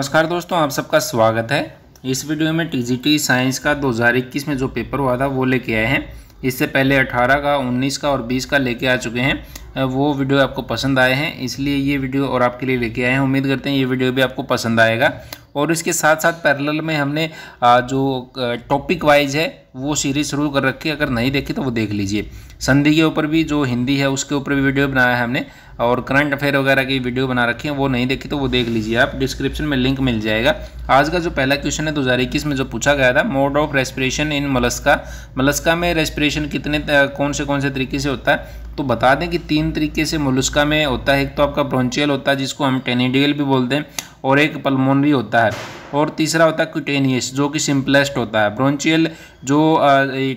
नमस्कार दोस्तों आप सबका स्वागत है इस वीडियो में टी जी टी साइंस का 2021 में जो पेपर हुआ था वो लेके आए हैं इससे पहले 18 का 19 का और 20 का लेके आ चुके हैं वो वीडियो आपको पसंद आए हैं इसलिए ये वीडियो और आपके लिए लेके आए हैं उम्मीद करते हैं ये वीडियो भी आपको पसंद आएगा और इसके साथ साथ पैरेलल में हमने जो टॉपिक वाइज है वो सीरीज शुरू कर रखी है अगर नहीं देखी तो वो देख लीजिए संधि के ऊपर भी जो हिंदी है उसके ऊपर भी वीडियो बनाया है हमने और करंट अफेयर वगैरह की वीडियो बना रखी है वो नहीं देखी तो वो देख लीजिए आप डिस्क्रिप्शन में लिंक मिल जाएगा आज का जो पहला क्वेश्चन है दो हज़ार इक्कीस में जो पूछा गया था mode of respiration in mollusca mollusca में रेस्पिरेशन कितने कौन से कौन से तरीके से होता है तो बता दें कि तीन तरीके से मोलुस्का में होता है एक तो आपका ब्रॉन्चियल होता है जिसको हम टेनिडियल भी बोलते हैं और एक पल्मोनरी होता है और तीसरा होता है क्यूटेनियस जो कि सिंपलेस्ट होता है ब्रोंचियल जो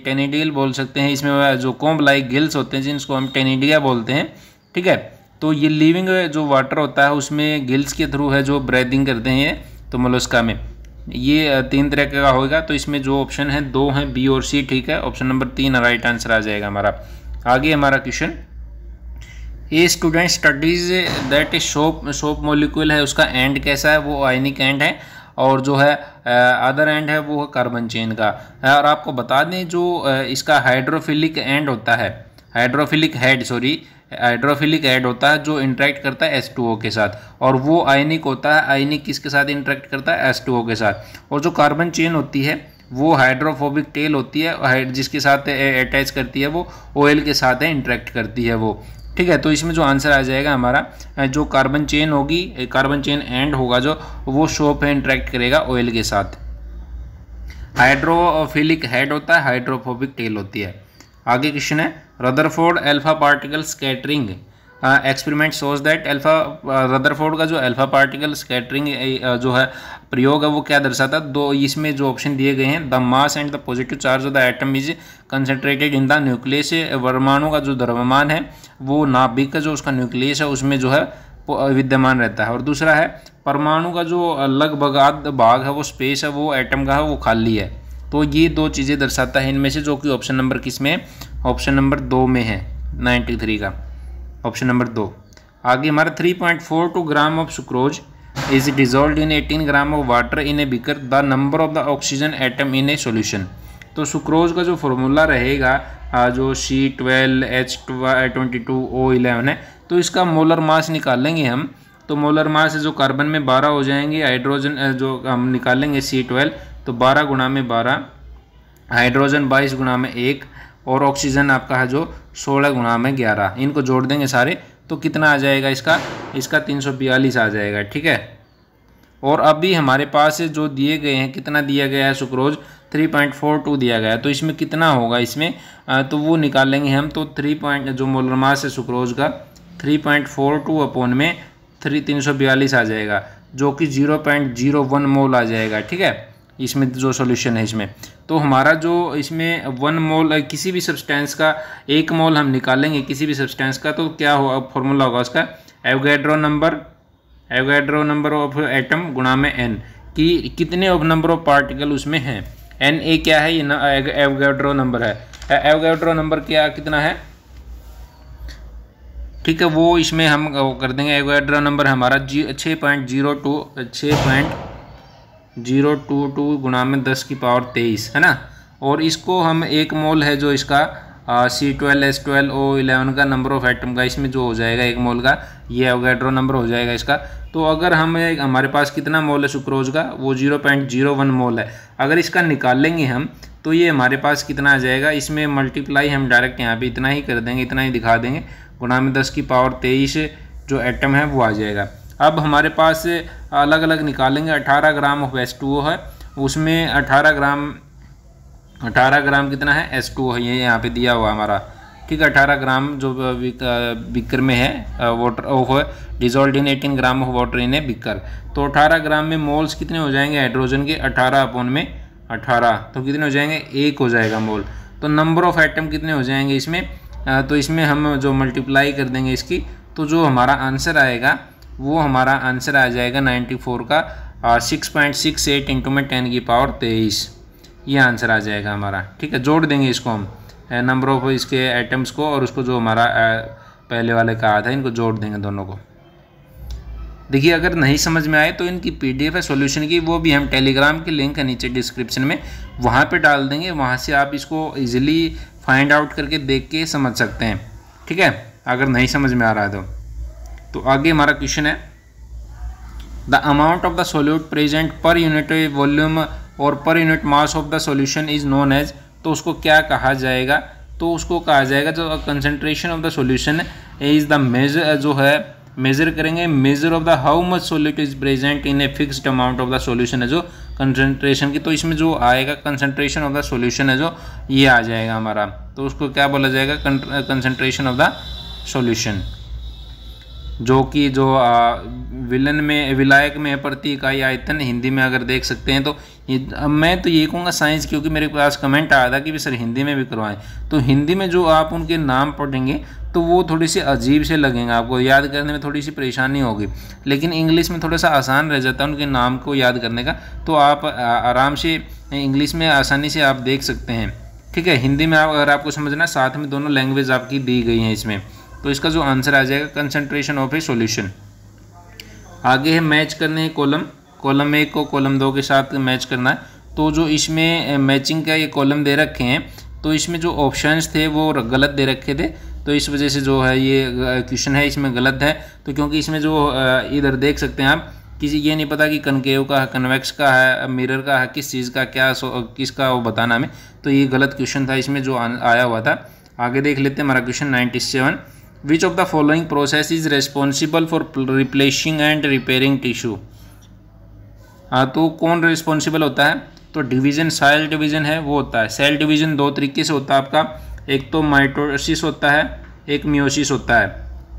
टेनिडियल बोल सकते हैं इसमें जो कोम्ब लाइक गिल्स होते हैं जिनको हम टेनिडिया बोलते हैं ठीक है तो ये लिविंग जो वाटर होता है उसमें गिल्स के थ्रू है जो ब्रेदिंग करते हैं तो मलोस्का में ये तीन तरह का होगा तो इसमें जो ऑप्शन है दो हैं बी और सी ठीक है ऑप्शन नंबर तीन राइट आंसर आ जाएगा हमारा आगे हमारा question a student studies that is soap soap molecule है उसका एंड कैसा है वो आयनिक एंड है और जो है अदर एंड है वो है कार्बन चेन का और आपको बता दें जो इसका हाइड्रोफिलिक एंड होता है hydrophilic head sorry hydrophilic end होता है जो इंटरेक्ट करता है H2O के साथ और वो आयनिक होता है आयनिक किसके साथ इंटरेक्ट करता है H2O के साथ और जो कार्बन चेन होती है वो हाइड्रोफोबिक टेल होती है जिसके साथ अटैच करती है वो ऑयल के साथ है इंटरेक्ट करती है वो ठीक है तो इसमें जो आंसर आ जाएगा हमारा जो कार्बन चेन होगी कार्बन चेन एंड होगा जो वो शोप है इंटरेक्ट करेगा ऑयल के साथ हाइड्रोफिलिक हेड होता है हाइड्रोफोबिक टेल होती है आगे क्वेश्चन है Rutherford alpha particle scattering experiment shows that alpha Rutherford का जो एल्फा पार्टिकल स्कैटरिंग जो है प्रयोग है वो क्या दर्शाता दो इसमें जो ऑप्शन दिए गए हैं the mass and the positive charge of the atom is concentrated in the nucleus वर्माणु का जो द्रव्यमान है वो नाभिक का जो उसका न्यूक्लियस है उसमें जो है विद्यमान रहता है और दूसरा है परमाणु का जो लगभग भाग है वो स्पेस है वो एटम का है वो खाली है तो ये दो चीज़ें दर्शाता है इनमें से जो कि ऑप्शन नंबर किस में ऑप्शन नंबर दो में है नाइन्टी थ्री का ऑप्शन नंबर दो आगे हमारा three point four two gram of sucrose is dissolve in eighteen gram of water in a beaker the number of the oxygen atom in a solution तो sucrose का जो formula रहेगा जो C twelve H twenty two O eleven है तो इसका molar mass निकालेंगे हम तो मोलर मास जो कार्बन में बारह हो जाएंगे हाइड्रोजन जो हम निकालेंगे सी ट्वेल्व तो बारह गुणा में बारह हाइड्रोजन बाईस गुणा में एक और ऑक्सीजन आपका है जो सोलह गुणा में ग्यारह इनको जोड़ देंगे सारे तो कितना आ जाएगा इसका इसका तीन सौ बयालीस आ जाएगा ठीक है और अभी हमारे पास जो दिए गए हैं कितना दिया गया है sucrose three point four two दिया गया है तो इसमें कितना होगा इसमें तो वो निकालेंगे हम तो थ्री पॉइंट जो मोलर मास है सुक्रोज का three point four two upon में थ्री तीन सौ बयालीस आ जाएगा जो कि zero point zero one mole आ जाएगा ठीक है इसमें जो सॉल्यूशन है इसमें तो हमारा जो इसमें वन मोल किसी भी सब्सटेंस का एक मोल हम निकालेंगे किसी भी सब्सटेंस का तो क्या होगा फॉर्मूला होगा उसका Avogadro number Avogadro number of atom गुणा में एन कि कितने ऑफ नंबर ऑफ पार्टिकल उसमें हैं एन ए क्या है ये एवगैड्रो नंबर है एवगैड्रो नंबर क्या कितना है ठीक है वो इसमें हम कर देंगे एवगैड्रो नंबर हमारा जी छः पॉइंट जीरो टू छः पॉइंट जीरो टू टू गुणा में दस की पावर तेईस है ना और इसको हम एक मोल है जो इसका C twelve S twelve O eleven का नंबर ऑफ एटम का इसमें जो हो जाएगा एक मोल का ये अवगैड्रो नंबर हो जाएगा इसका तो अगर हम हमारे पास कितना मोल है सुक्रोज का वो zero point zero one mole है अगर इसका निकाल लेंगे हम तो ये हमारे पास कितना आ जाएगा इसमें मल्टीप्लाई हम डायरेक्ट यहाँ पे इतना ही कर देंगे इतना ही दिखा देंगे गुणा में दस की पावर तेईस जो एटम है वो आ जाएगा अब हमारे पास अलग अलग निकालेंगे 18 gram of S two O है उसमें 18 ग्राम 18 ग्राम कितना है एस टू ओ है ये यहाँ पे दिया हुआ हमारा ठीक है अठारह ग्राम जो बिकर में है water of dissolved in eighteen gram of water in है बिकर तो अठारह ग्राम में मोल्स कितने हो जाएंगे हाइड्रोजन के अठारह अपॉन में अठारह तो कितने हो जाएंगे एक हो जाएगा मोल तो नंबर ऑफ आइटम कितने हो जाएंगे इसमें तो इसमें हम जो मल्टीप्लाई कर देंगे इसकी तो जो हमारा आंसर आएगा वो हमारा आंसर आ जाएगा नाइन्टी फोर का और six point six eight into में टेन की पावर तेईस ये आंसर आ जाएगा हमारा ठीक है जोड़ देंगे इसको हम नंबर ऑफ इसके एटम्स को और उसको जो हमारा पहले वाले का आया था इनको जोड़ देंगे दोनों को देखिए अगर नहीं समझ में आए तो इनकी पीडीएफ है सॉल्यूशन की वो भी हम टेलीग्राम के लिंक है नीचे डिस्क्रिप्शन में वहाँ पे डाल देंगे वहाँ से आप इसको इजीली फाइंड आउट करके देख के समझ सकते हैं ठीक है अगर नहीं समझ में आ रहा है तो तो आगे हमारा क्वेश्चन है the amount of the solute present per unit volume और per unit mass of the solution is known as तो उसको क्या कहा जाएगा तो उसको कहा जाएगा जो concentration of the solution is the measure जो है मेजर करेंगे measure of the how much solute is present in a fixed amount of the solution है जो कंसनट्रेशन की तो इसमें जो आएगा कंसनट्रेशन ऑफ द सोल्यूशन है जो ये आ जाएगा हमारा तो उसको क्या बोला जाएगा कंसनट्रेशन ऑफ द सोल्यूशन जो कि जो विलन में विलायक में प्रति इकाई आयतन हिंदी में अगर देख सकते हैं तो अब मैं तो यही कहूँगा साइंस क्योंकि मेरे पास कमेंट आया था कि भी सर हिंदी में भी करवाएं तो हिंदी में जो आप उनके नाम पढ़ेंगे तो वो थोड़ी सी अजीब से लगेंगे आपको याद करने में थोड़ी सी परेशानी होगी लेकिन इंग्लिश में थोड़ा सा आसान रह जाता है उनके नाम को याद करने का तो आप आराम से इंग्लिश में आसानी से आप देख सकते हैं ठीक है हिंदी में आप अगर आपको समझना साथ में दोनों लैंग्वेज आपकी दी गई हैं इसमें तो इसका जो आंसर आ जाएगा कंसनट्रेशन ऑफ ए सोल्यूशन आगे है मैच करने कॉलम कॉलम एक को कॉलम दो के साथ मैच करना है तो जो इसमें मैचिंग का ये कॉलम दे रखे हैं तो इसमें जो ऑप्शंस थे वो गलत दे रखे थे तो इस वजह से जो है ये क्वेश्चन है इसमें गलत है तो क्योंकि इसमें जो इधर देख सकते हैं आप किसी ये नहीं पता कि कनकेव का है कन्वेक्स का है मिरर का है किस चीज़ का क्या किसका वो बताना हमें तो ये गलत क्वेश्चन था इसमें जो आया हुआ था आगे देख लेते हैं हमारा question ninety seven which of the following process is responsible for replacing and repairing tissue हाँ तो कौन रिस्पॉन्सिबल होता है तो डिवीजन सेल डिवीजन है वो होता है सेल डिवीजन दो तरीके से होता है आपका एक तो माइटोसिस होता है एक म्योसिस होता है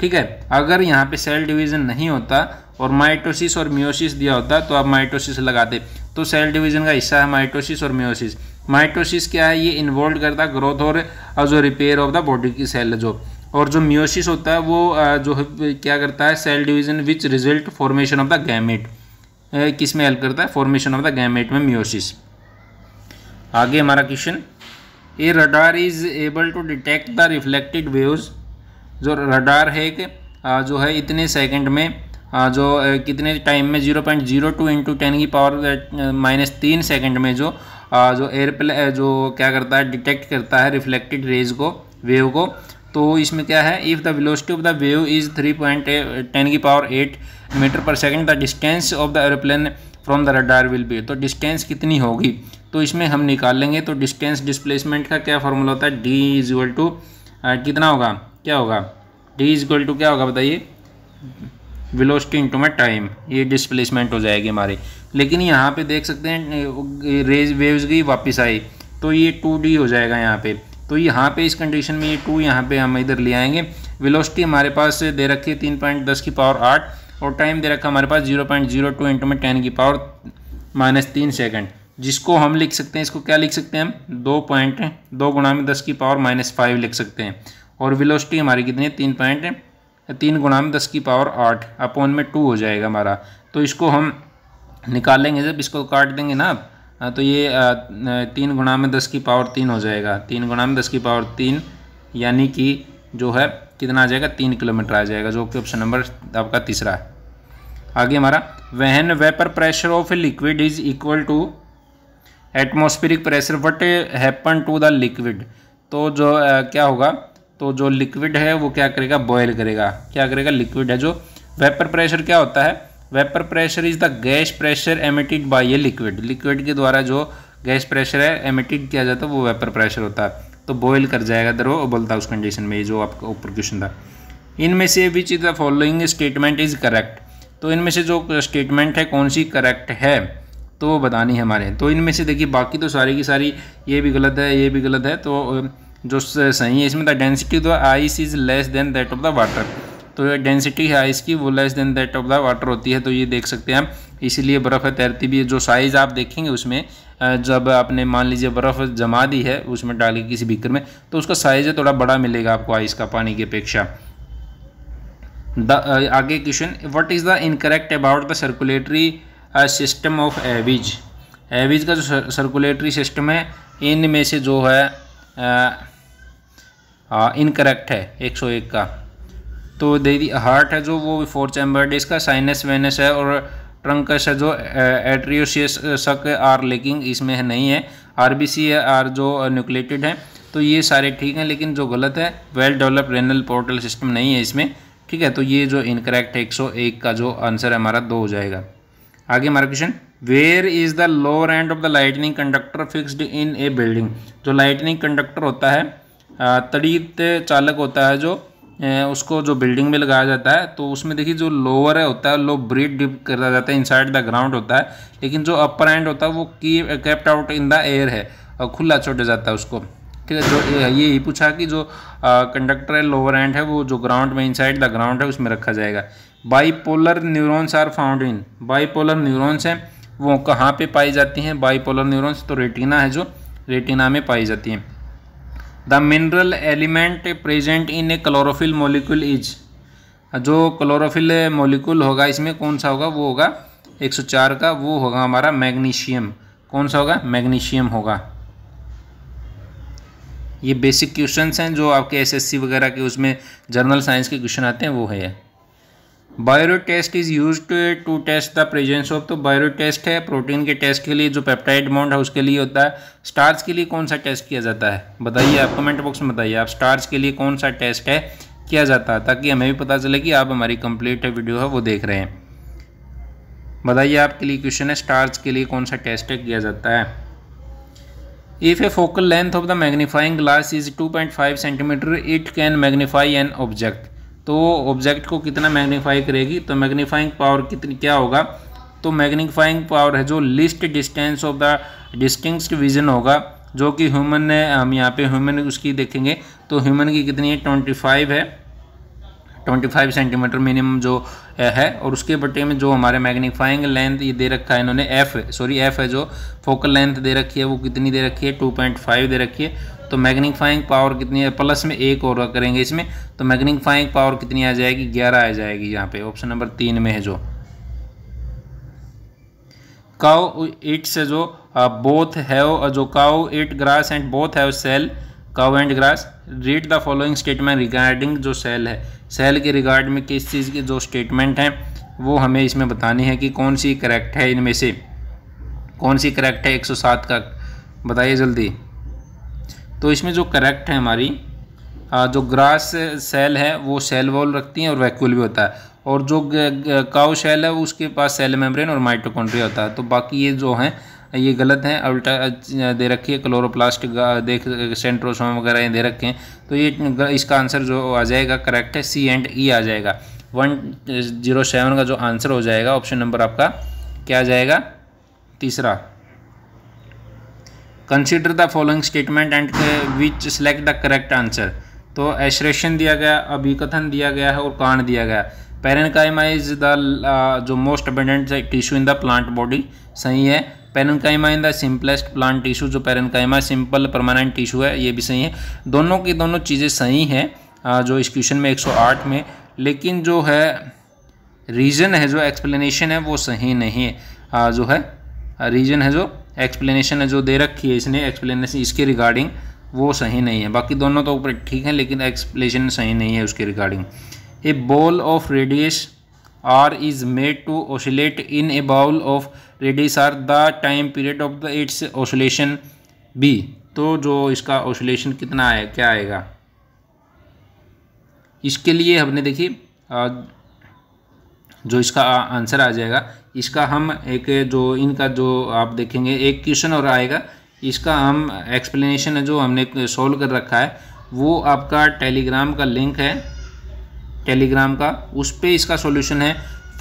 ठीक है अगर यहाँ पे सेल डिवीजन नहीं होता और माइटोसिस और म्योसिस दिया होता तो आप माइटोसिस लगाते तो सेल डिवीजन का हिस्सा है माइटोसिस और म्योसिस माइटोसिस क्या है ये इन्वॉल्व करता ग्रोथ और जो रिपेयर ऑफ द बॉडी की सेल जो और जो म्योसिस होता है वो जो है क्या करता है cell division which result formation of the gamete किस में हेल्प करता है फॉर्मेशन ऑफ द गैमेट में म्योसिस आगे हमारा question a radar is able to detect the reflected waves जो रडार है कि जो है इतने सेकंड में जो कितने टाइम में zero point zero two into ten की पावर माइनस तीन सेकेंड में जो जो एयरप्ले जो क्या करता है डिटेक्ट करता है रिफ्लेक्टेड रेज को वेव को तो इसमें क्या है if the velocity of the wave is three point ten की पावर एट मीटर पर second the distance of the aeroplane from the radar will be तो डिस्टेंस कितनी होगी तो इसमें हम निकाल लेंगे तो डिस्टेंस डिस्प्लेसमेंट का क्या फॉर्मूला होता है डी इज इक्वल टू कितना होगा क्या होगा डी इज इक्वल टू क्या होगा बताइए वेलोसिटी इंटू में टाइम ये डिस्प्लेसमेंट हो जाएगी हमारी लेकिन यहाँ पे देख सकते हैं रेज वेव्स की वापस आई तो ये टू डी हो जाएगा यहाँ पे तो यहाँ पे इस कंडीशन में ये टू यहाँ पे हम इधर ले आएंगे वेलोसिटी हमारे पास दे रखी है तीन पॉइंट दस की पावर आठ और टाइम दे रखा हमारे पास zero point zero two into में टेन की पावर माइनस तीन सेकेंड जिसको हम लिख सकते हैं इसको क्या लिख सकते हैं हम दो पॉइंट दो गुणा में दस की पावर माइनस फाइव लिख सकते हैं और वेलोसिटी हमारी कितनी है तीन पॉइंट तीन गुणा में दस की पावर आठ अपोन में टू हो जाएगा हमारा तो इसको हम निकालेंगे जब इसको काट देंगे ना आप हाँ, तो ये तीन गुणा में दस की पावर तीन हो जाएगा तीन गुणा में दस की पावर तीन यानी कि जो है कितना आ जाएगा तीन किलोमीटर आ जाएगा जो कि ऑप्शन नंबर आपका तीसरा है आगे हमारा when vapour pressure of a liquid is equal to atmospheric pressure what happen to the liquid तो जो आ, क्या होगा तो जो लिक्विड है वो क्या करेगा बॉयल करेगा क्या करेगा लिक्विड है जो वेपर प्रेशर क्या होता है vapour pressure is the gas pressure emitted by a liquid liquid के द्वारा जो गैस प्रेशर है एमिटेड किया जाता है वो वेपर प्रेशर होता है तो बॉयल कर जाएगा वो उबलता उस कंडीशन में जो आपका ऊपर क्वेश्चन था इनमें से which is the following statement is correct तो इनमें से जो स्टेटमेंट है कौन सी करेक्ट है तो वो बतानी है हमारे तो इनमें से देखिए बाकी तो सारी की सारी ये भी गलत है ये भी गलत है तो जो सही है इसमें the density of the ice is less than that of the water तो डेंसिटी है आइस की वो less than that of the water होती है तो ये देख सकते हैं इसीलिए बर्फ़ तैरती भी है जो साइज़ आप देखेंगे उसमें जब आपने मान लीजिए बर्फ़ जमा दी है उसमें डाली किसी बीकर में तो उसका साइज़ है थोड़ा बड़ा मिलेगा आपको आइस का पानी की अपेक्षा द आगे question what is the incorrect about the circulatory system of aves aves का जो सर्कुलेटरी सिस्टम है इन में से जो है इनकरेक्ट है 101 का तो दे हार्ट है जो वो भी फोर चैम्बर इसका साइनस वेनस है और ट्रंकस है जो एट्रियोशियस सक आर लेकिंग इसमें है नहीं है आरबीसी है आर जो न्यूक्लेटेड है तो ये सारे ठीक हैं लेकिन जो गलत है well develop renal portal system नहीं है इसमें ठीक है तो ये जो इनकरेक्ट है एक का जो आंसर है हमारा दो हो जाएगा आगे हमारा question where is the lower end of the lightning conductor fixed in a building जो लाइटनिंग कंडक्टर होता है तड़ित चालक होता है जो उसको जो बिल्डिंग में लगाया जाता है तो उसमें देखिए जो लोअर है होता है लो ब्रीड डिप करा जाता है इनसाइड द ग्राउंड होता है लेकिन जो अपर एंड होता है वो की kept out in the air है और खुला छोड़ जाता है उसको ठीक है जो ये ही पूछा कि जो कंडक्टर है लोअर एंड है वो जो ग्राउंड में इनसाइड द ग्राउंड है उसमें रखा जाएगा bipolar neurons are found in bipolar neurons हैं वो कहाँ पर पाई जाती हैं बाईपोलर न्यूरोन्स तो रेटिना है जो रेटिना में पाई जाती हैं the mineral element present in a chlorophyll molecule is जो क्लोरोफिल मोलिकुल होगा इसमें कौन सा होगा वो होगा 104 का वो होगा हमारा मैग्नीशियम कौन सा होगा मैग्नीशियम होगा ये बेसिक क्वेश्चंस हैं जो आपके एसएससी वगैरह के उसमें जर्नल साइंस के क्वेश्चन आते हैं वो है biuret test is use to test the presence of तो बायरो टेस्ट है प्रोटीन के टेस्ट के लिए जो पेप्टाइड बॉन्ड है उसके लिए होता है स्टार्स के लिए कौन सा टेस्ट किया जाता है बताइए आप कमेंट बॉक्स में बताइए आप स्टार्स के लिए कौन सा टेस्ट है किया जाता है ताकि हमें भी पता चले कि आप हमारी कंप्लीट वीडियो है वो देख रहे हैं बताइए आपके लिए क्वेश्चन है स्टार्स के लिए कौन सा टेस्ट किया जाता है if a focal length of the magnifying glass is 2.5 centimetre it can magnify an object तो वो ऑब्जेक्ट को कितना मैग्नीफाई करेगी तो मैग्नीफाइंग पावर कितनी क्या होगा तो मैग्नीफाइंग पावर है जो least distance of the distinct vision होगा जो कि ह्यूमन ने हम यहाँ पे ह्यूमन उसकी देखेंगे तो ह्यूमन की कितनी है ट्वेंटी फाइव है ट्वेंटी फाइव सेंटीमीटर मिनिमम जो है और उसके बटे में जो हमारे मैग्नीफाइंग लेंथ ये दे रखा है इन्होंने एफ़ सॉरी एफ़ है जो फोकल लेंथ दे रखी है वो कितनी दे रखी है टू पॉइंट फाइव दे रखी है तो मैग्नीफाइंग पावर कितनी है प्लस में एक और करेंगे इसमें तो मैग्नीफाइंग पावर कितनी आ जाएगी ग्यारह आ जाएगी यहाँ पे ऑप्शन नंबर तीन में है जो काउ इट से जो बोथ हैव जो cow eat grass and both have cell cow and grass read the following statement regarding जो सेल है सेल के रिगार्ड में किस चीज़ के जो स्टेटमेंट हैं वो हमें इसमें बतानी है कि कौन सी करेक्ट है इनमें से कौन सी करेक्ट है 107 का बताइए जल्दी तो इसमें जो करेक्ट है हमारी जो ग्रास सेल है वो सेल वॉल रखती है और वैक्यूल भी होता है और जो काउ सेल है उसके पास सेल मेम्ब्रेन और माइटोकॉन्ड्रिया होता है तो बाकी ये जो हैं ये गलत हैं अल्ट्रा दे रखी है क्लोरोप्लास्ट देख सेंट्रोसोम वगैरह ये दे रखे हैं तो ये इसका आंसर जो आ जाएगा करेक्ट है सी एंड ई आ जाएगा वन जीरो सेवन का जो आंसर हो जाएगा ऑप्शन नंबर आपका क्या आ जाएगा तीसरा consider the following statement and which select the correct answer तो एश्रेशन दिया गया अभिकथन दिया गया है और कांड दिया गया पेरनकाइमा इज द जो most abundant tissue in the plant body सही है parenchyma in the simplest plant tissue जो पेरनकाइमा सिंपल परमानेंट टिश्यू है ये भी सही है दोनों की दोनों चीज़ें सही हैं uh, जो इस क्वेश्चन में 108 में लेकिन जो है रीज़न है जो एक्सप्लेनेशन है वो सही नहीं है uh, जो है रीज़न है जो एक्सप्लेनेशन है जो दे रखी है इसने एक्सप्लेनेशन इसके रिगार्डिंग वो सही नहीं है बाकी दोनों तो ऊपर ठीक है लेकिन एक्सप्लेनेशन सही नहीं है उसके regarding a ball of radius R is made to oscillate in a bowl of radius R the time period of the its oscillation be तो जो इसका ओसिलेशन कितना आए क्या आएगा इसके लिए हमने देखी जो इसका आंसर आ जाएगा इसका हम एक जो इनका जो आप देखेंगे एक क्वेश्चन और आएगा इसका हम एक्सप्लेनेशन है जो हमने सोल्व कर रखा है वो आपका टेलीग्राम का लिंक है टेलीग्राम का उस पर इसका सोल्यूशन है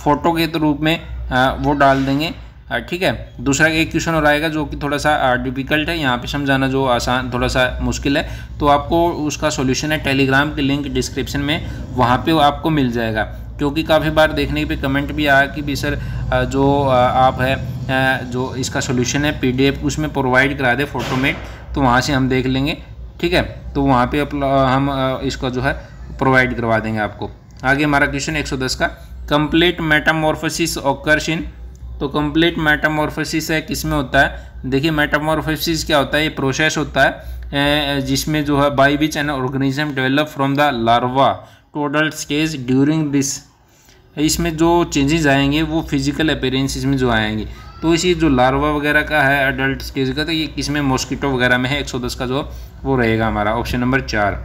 फ़ोटो के रूप में वो डाल देंगे ठीक है दूसरा एक क्वेश्चन और आएगा जो कि थोड़ा सा डिफिकल्ट है यहाँ पे समझाना जो आसान थोड़ा सा मुश्किल है तो आपको उसका सोल्यूशन है टेलीग्राम के लिंक डिस्क्रिप्शन में वहाँ पर आपको मिल जाएगा क्योंकि काफ़ी बार देखने पे कमेंट भी आया कि भी सर जो आप है जो इसका सोल्यूशन है पी उसमें प्रोवाइड करा दे फोटोमेट तो वहाँ से हम देख लेंगे ठीक है तो वहाँ पर हम इसका जो है प्रोवाइड करवा देंगे आपको आगे हमारा क्वेश्चन एक का कंप्लीट मेटामॉर्फोसिस ऑकर्स इन तो कंप्लीट मेटामॉर्फोसिस है किसमें होता है देखिए मेटामॉर्फोसिस क्या होता है ये प्रोसेस होता है जिसमें जो है by which an organism develop from the larva to adult stage during this इसमें जो चेंजेस आएंगे वो फिजिकल अपेयरेंस में जो आएंगे तो इसी जो लार्वा वगैरह का है अडल्ट स्टेज का तो ये किस में मॉस्किटो वगैरह में है 110 का जो वो रहेगा हमारा ऑप्शन नंबर चार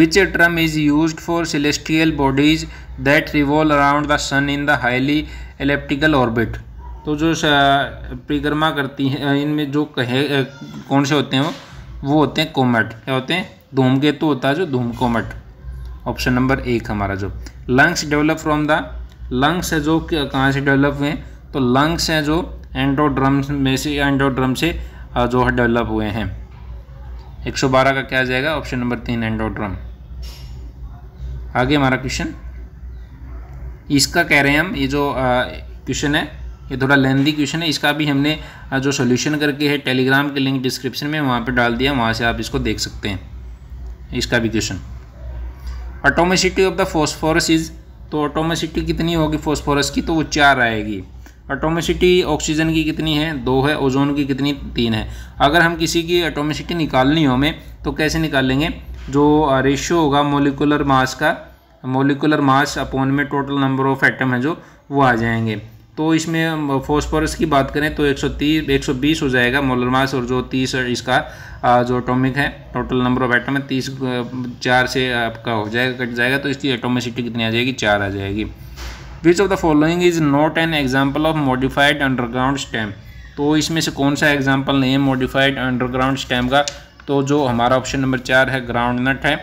which term is use for celestial bodies that revolve around the sun in the highly elliptical orbit तो जो परिक्रमा करती हैं इनमें जो कहे कौन से होते हैं वो होते हैं कोमेट क्या होते हैं धूमकेतु तो होता है जो धूम कोमेट ऑप्शन नंबर एक हमारा जो lungs develop from the lungs है जो कहाँ से डेवलप हुए तो लंग्स हैं जो एंडोड्रम में से एंडोड्रम से जो है डेवलप हुए हैं 112 का क्या आ जाएगा ऑप्शन नंबर तीन एंडोड्रम आगे हमारा क्वेश्चन इसका कह रहे हैं हम ये जो क्वेश्चन है ये थोड़ा लेंदी क्वेश्चन है इसका भी हमने जो सोल्यूशन करके है टेलीग्राम के लिंक डिस्क्रिप्शन में वहाँ पर डाल दिया वहाँ से आप इसको देख सकते हैं इसका भी question atomicity of the phosphorus is तो ऑटोमेसिटी कितनी होगी फॉस्फोरस की तो वो चार आएगी ऑटोमेसिटी ऑक्सीजन की कितनी है दो है ओजोन की कितनी तीन है अगर हम किसी की ऑटोमेसिटी निकालनी हो हमें तो कैसे निकालेंगे जो रेशियो होगा मोलिकुलर मास का मोलिकुलर मास अपॉन में टोटल नंबर ऑफ एटम है जो वो आ जाएंगे तो इसमें फोस्फोरस की बात करें तो 130 120 हो जाएगा मोलर मास और जो 30 इसका जो एटॉमिक है टोटल नंबर ऑफ एटम है 30 चार से आपका हो जाएगा कट जाएगा तो इसकी एटोमिसिटी कितनी आ जाएगी चार आ जाएगी which of the following is not an example of modified underground stem तो इसमें से कौन सा एग्जाम्पल नहीं है मॉडिफाइड अंडरग्राउंड स्टैम का तो जो हमारा ऑप्शन नंबर चार है ग्राउंड नट है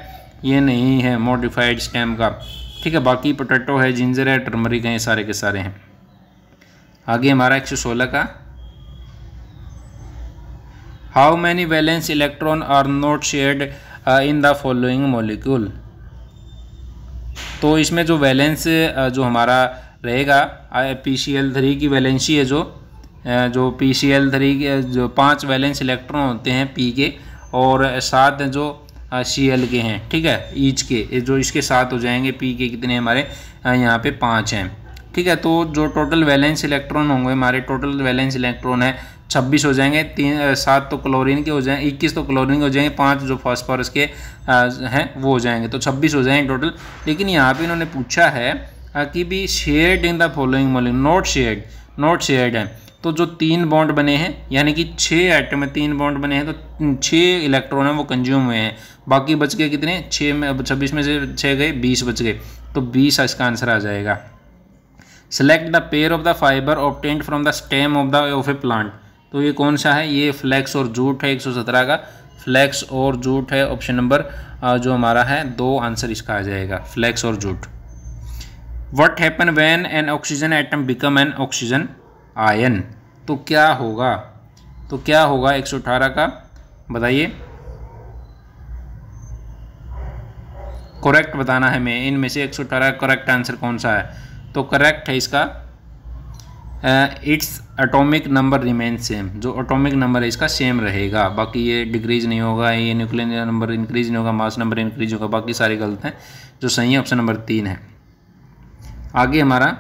ये नहीं है मॉडिफाइड स्टेम का ठीक है बाकी पोटैटो है जिंजर है टर्मरिक है ये सारे के सारे हैं आगे हमारा एक सौ सोलह का how many valence electron are not shared in the following molecule तो इसमें जो वैलेंस uh, जो हमारा रहेगा पी सी एल थ्री की वैलेंसी है जो uh, जो पी सी एल थ्री के जो पांच वैलेंस इलेक्ट्रॉन होते हैं पी के और सात जो सी हाँ, एल के हैं ठीक है ईच के जो इसके साथ हो जाएंगे पी के कितने हमारे हाँ, यहाँ पे पाँच हैं ठीक है तो जो टोटल वैलेंस इलेक्ट्रॉन होंगे हमारे टोटल वैलेंस इलेक्ट्रॉन है छब्बीस हो जाएंगे तीन सात तो क्लोरीन के हो जाएंगे इक्कीस तो क्लोरीन के हो जाएंगे पाँच जो फॉस्फोरस के हैं वो हो जाएंगे तो छब्बीस हो जाएंगे टोटल लेकिन यहाँ पर इन्होंने पूछा है कि भी shared in the following molecule not shared not shared है तो जो तीन बॉन्ड बने हैं यानी कि छः एटम में तीन बॉन्ड बने हैं तो छः इलेक्ट्रॉन हैं वो कंज्यूम हुए हैं बाकी बच गए कितने छः में छब्बीस में से छः गए बीस बच गए तो बीस इसका आंसर आ जाएगा select the pair of the fibre obtained from the stem of the of a plant तो ये कौन सा है ये फ्लैक्स और जूट है एक सौ सत्रह का फ्लैक्स और जूट है ऑप्शन नंबर जो हमारा है दो आंसर इसका आ जाएगा फ्लैक्स और jute what happen when an oxygen atom become an oxygen ion तो क्या होगा तो क्या होगा 118 का बताइए करेक्ट बताना है मैं इनमें से 118 करेक्ट आंसर कौन सा है तो करेक्ट है इसका its atomic number remain same जो एटॉमिक नंबर है इसका सेम रहेगा बाकी ये डिक्रीज नहीं होगा ये न्यूक्लियर नंबर इंक्रीज नहीं होगा मास नंबर इंक्रीज होगा बाकी सारे गलत हैं जो सही है ऑप्शन नंबर तीन है आगे हमारा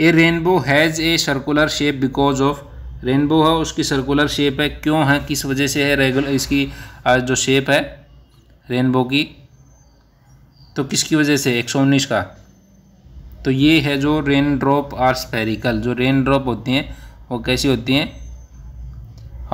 ये rainbow has a circular shape because of rainbow है उसकी सर्कुलर शेप है क्यों है किस वजह से है रेगुलर इसकी जो शेप है रेनबो की तो किसकी वजह से एक सौ उन्नीस का तो ये है जो रेन ड्रॉप आर स्पेरिकल जो रेन ड्रॉप होती हैं वो कैसी होती हैं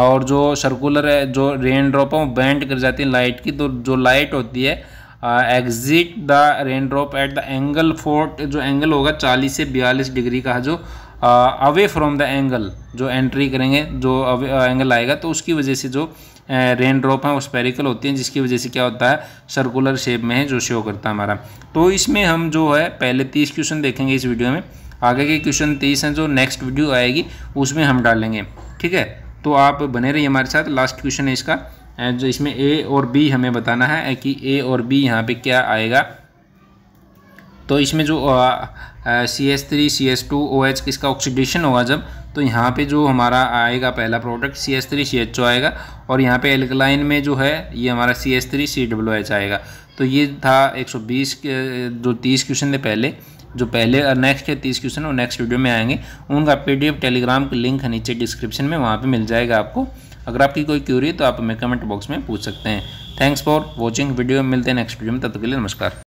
और जो सर्कुलर है जो रेन ड्रॉप है वो बैंड कर जाती है लाइट की तो जो लाइट होती है exit the raindrop at the angle forty जो एंगल होगा चालीस से बयालीस डिग्री का जो अवे फ्रॉम द एंगल जो एंट्री करेंगे जो अवे, एंगल uh, आएगा तो उसकी वजह से जो रेन ड्रॉप हैं वो स्पेरिकल होती हैं जिसकी वजह से क्या होता है सर्कुलर शेप में है जो शो करता है हमारा तो इसमें हम जो है पहले तीस क्वेश्चन देखेंगे इस वीडियो में आगे के क्वेश्चन तीस हैं जो नेक्स्ट वीडियो आएगी उसमें हम डालेंगे ठीक है तो आप बने रहिए हमारे साथ लास्ट क्वेश्चन है इसका जो इसमें ए और बी हमें बताना है कि ए और बी यहाँ पे क्या आएगा तो इसमें जो C S three C S two O H इसका ऑक्सीडेशन होगा जब तो यहाँ पे जो हमारा आएगा पहला product C S three C H O आएगा और यहाँ पे एल्कलाइन में जो है ये हमारा C S three C W H आएगा तो ये था एक सौ बीस जो तीस क्वेश्चन थे पहले जो पहले और नेक्स्ट के तीस क्वेश्चन वो नेक्स्ट वीडियो में आएंगे उनका एफ टेलीग्राम का लिंक नीचे डिस्क्रिप्शन में वहाँ पर मिल जाएगा आपको अगर आपकी कोई क्यूरी है तो आप हमें कमेंट बॉक्स में पूछ सकते हैं थैंक्स फॉर वॉचिंग वीडियो मिलते हैं नेक्स्ट वीडियो में तब तक के लिए नमस्कार